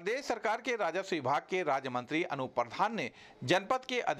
प्रदेश सरकार के राजस्व विभाग के राज्य मंत्री अनुप प्रधान ने जनपद के